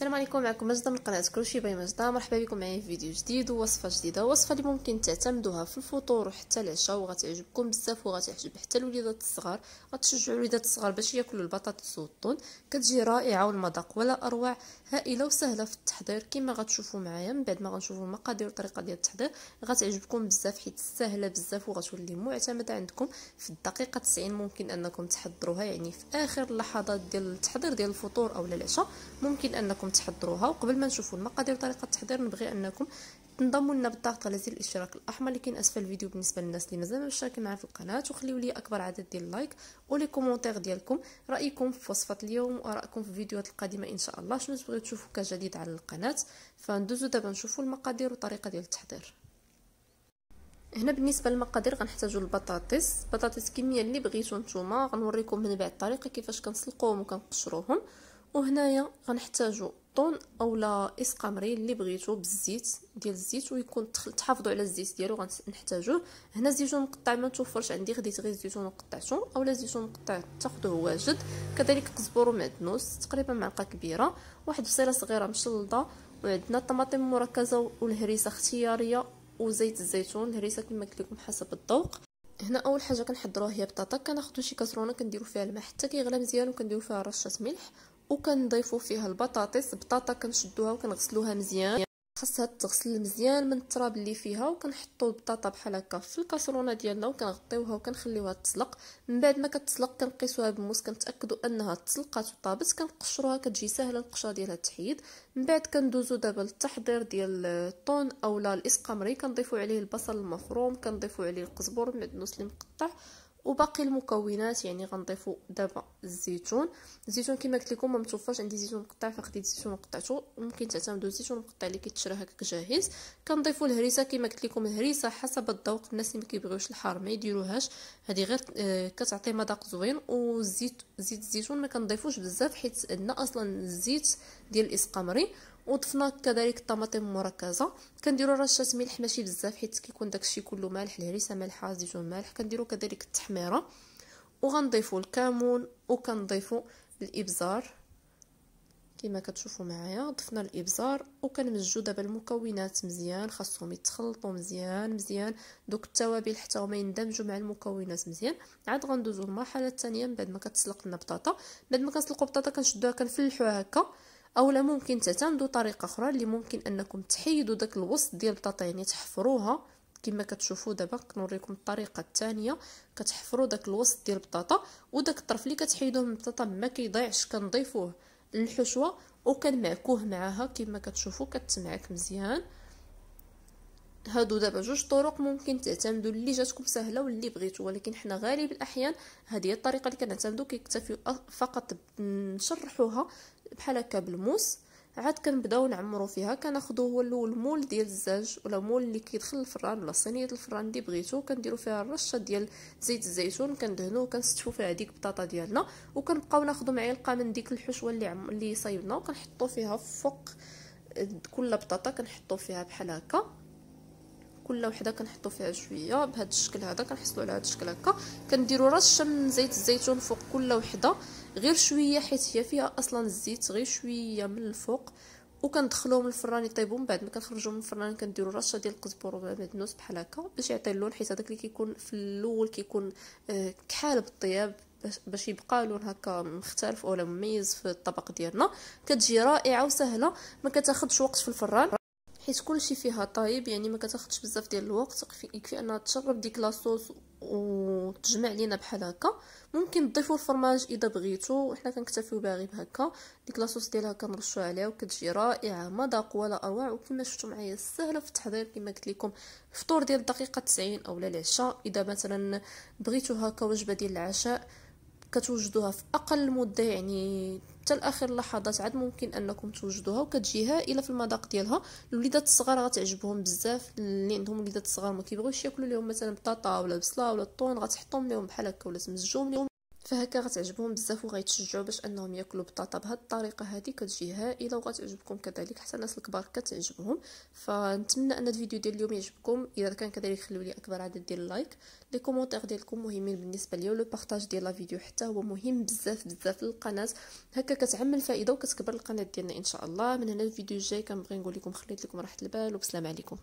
السلام عليكم معكم مجدة من قناة كروشي باي مجدة مرحبا بكم معايا في فيديو جديد ووصفة جديدة وصفة اللي ممكن تعتمدوها في الفطور وحتى العشاء وغتعجبكم بزاف وغتعجب حتى الوليدات الصغار غتشجعوا الوليدات الصغار باش ياكلوا البطاطس والطون كتجي رائعة والمذاق ولا اروع هائلة وسهلة في التحضير كما غتشوفوا معايا من بعد ما غنشوفوا المقادير والطريقة ديال التحضير غتعجبكم بزاف حيت سهلة بزاف وغتولي معتمدة عندكم في الدقيقة 90 ممكن انكم تحضروها يعني في اخر اللحظات ديال التحضير ديال الفطور او العشاء ممكن انكم انكم تحضروها وقبل ما نشوفوا المقادير وطريقه التحضير نبغي انكم تنضموا لنا بالضغط على زر الاشتراك الاحمر اللي كاين اسفل الفيديو بالنسبه للناس اللي مازال ما مشتركين معنا في القناه وخليوا لي اكبر عدد ديال اللايك ولي كومونتير ديالكم رايكم في وصفه اليوم وارائكم في الفيديوهات القادمه ان شاء الله شنو تبغيو تشوفوا كجديد على القناه فندوزوا دابا نشوفوا المقادير وطريقه ديال التحضير هنا بالنسبه للمقادير غنحتاجوا البطاطس بطاطس كميه اللي بغيتو نتوما غنوريكم من بعد الطريقه كيفاش كنسلقوهم وكنقشروهم وهنايا غنحتاجوا طون اولا اسقمري اللي بغيتو بالزيت ديال الزيت ويكون تحافظوا على الزيت ديالو غنحتاجوه هنا الزيتون مقطع ما توفرش عندي خديت غير الزيتون وقطعته اولا الزيتون مقطع تاخذوه واجد كذلك قزبر ومعدنوس تقريبا معلقه كبيره واحد بصيله صغيره مشلضه وعندنا الطماطم المركزه والهريسه اختياريه وزيت الزيتون الهريسه كما قلت لكم حسب الذوق هنا اول حاجه كنحضروها هي بطاطا كناخذوا شي كاسرونه كنديروا فيها الماء حتى كيغلى مزيان وكنديروا فيها رشه ملح وكنضيفوا فيها البطاطس بطاطا كنشدوها وكنغسلوها مزيان خاصها تغسل مزيان من التراب اللي فيها وكنحطوا البطاطا بحال هكا في الكاسرونه ديالنا وكنغطيوها وكنخليوها تسلق من بعد ما كتسلق كنقيسوها بالموس كنتاكدوا انها تسلقات وطابت كنقشروها كتجي سهله القشره ديالها تحيد من بعد كندوزو دابا للتحضير ديال الطون اولا الاسقمري كنضيفوا عليه البصل المفروم كنضيفوا عليه القزبر المعدنوس اللي مقطع وباقي المكونات يعني غنضيفو دابا الزيتون الزيتون كما قلت لكم ما متوفرش عندي زيتون مقطع فخديت زيتون وقطعته ممكن تعتمدوا الزيتون المقطع اللي كيتشرى هكاك جاهز كنضيفوا الهريسه كما قلت لكم الهريسه حسب الذوق الناس اللي ما كيبغيوش الحار ما يديروهاش هذه غير آه، كتعطي مذاق زوين والزيت زيت الزيتون ما كنضيفوش بزاف حيت عندنا اصلا الزيت ديال الاسقمري وضفنا كذلك الطماطم المركزه كنديروا رشه ملح ماشي بزاف حيت كيكون داكشي كله مالح الهريسه مالحه الزيتون مالح كنديروا كذلك التحميره وغنضيفوا الكمون وكنضيفوا الابزار كما كتشوفوا معايا ضفنا الابزار وكنمزجوا دابا المكونات مزيان خاصهم يتخلطوا مزيان مزيان دوك التوابل حتى هما يندمجوا مع المكونات مزيان عاد غندوزوا المرحله الثانيه من بعد ما كتسلق لنا بطاطا بعد ما كنسلقوا بطاطا كنشدوها كنفلحوها هكا او لا ممكن تعتمدوا طريقه اخرى اللي ممكن انكم تحيدوا داك الوسط ديال البطاطا يعني تحفروها كما كتشوفوا دابا كنوريكم الطريقه الثانيه كتحفروا داك الوسط ديال البطاطا وداك الطرف اللي كتحيدوه من البطاطا ما كيضيعش كنضيفوه للحشوه وكنمعكوه معاها كما كتشوفوا كتمعك مزيان هادو دابا جوج طرق ممكن تعتمدوا اللي جاتكم سهله واللي بغيتو ولكن حنا غالب الاحيان هذه هي الطريقه اللي كنعتمدو كيكتفيو فقط نشرحوها بحال هكا بالموس عاد كنبداو نعمرو فيها كناخدو هو الاول مول ديال الزاج ولا مول اللي كيدخل الفران ولا صينيه الفران اللي بغيتو كنديرو فيها الرشه ديال زيت الزيتون كندهنوه وكنستفو فيها ديك البطاطا ديالنا وكنبقاو ناخدو معلقه من ديك الحشوه اللي عم... اللي صايبنا وكنحطو فيها فوق كل بطاطا كنحطو فيها بحال هكا كل وحده كنحطو فيها شويه بهذا الشكل هذا كنحصلوا على هذا الشكل هكا كنديروا رشه من زيت الزيتون فوق كل وحده غير شويه حيت هي فيها اصلا الزيت غير شويه من الفوق وكندخلوهم الفران يطيبوا من بعد ما كنخرجوا من الفران كنديروا رشه ديال القزبر والبقدونس بحال هكا باش يعطي اللون حيت هذاك اللي كيكون في الاول كيكون آه، كحال بالطياب باش يبقى لون هكا مختلف ولا مميز في الطبق ديالنا كتجي رائعه وسهله ما كتاخذش وقت في الفران حيت كلشي فيها طايب يعني ما كتاخذش بزاف ديال الوقت يكفي انها تشرب ديك لاصوص وتجمع لينا بحال هكا ممكن تضيفوا الفرماج اذا بغيتو حنا كنكتفيو باغي بهكا ديك لاصوص ديالها كنرشوا عليها وكتجي رائعه مذاق ولا اروع وكما شفتوا معايا سهله في التحضير كما قلت لكم الفطور ديال الدقيقه 90 اولا العشاء اذا مثلا هكا وجبه ديال العشاء كتوجدوها في اقل مده يعني حتى لاخر لحظات عاد ممكن انكم توجدوها وكتجي هائله في المذاق ديالها الوليدات الصغار غتعجبهم بزاف اللي عندهم وليدات صغار ما كيبغيوش ياكلوا لهم مثلا بطاطا ولا بصله ولا الطون غتحطهم لهم بحال هكا ولا تمزجوهم لهم فهكا غتعجبهم بزاف وغيتشجعوا باش انهم ياكلوا بطاطا بهاد الطريقه هذه كتجي هائله وغتعجبكم كذلك حتى الناس الكبار كتعجبهم فنتمنى ان الفيديو ديال اليوم يعجبكم اذا كان كذلك خليو لي اكبر عدد ديال اللايك لي كومونتير ديالكم مهمين بالنسبه ليا ولو بارطاج ديال لا فيديو حتى هو مهم بزاف بزاف للقناه هكا كتعم الفائده وكتكبر القناه ديالنا ان شاء الله من هنا الفيديو الجاي كنبغي نقول لكم خليت لكم راحه البال وبسلام عليكم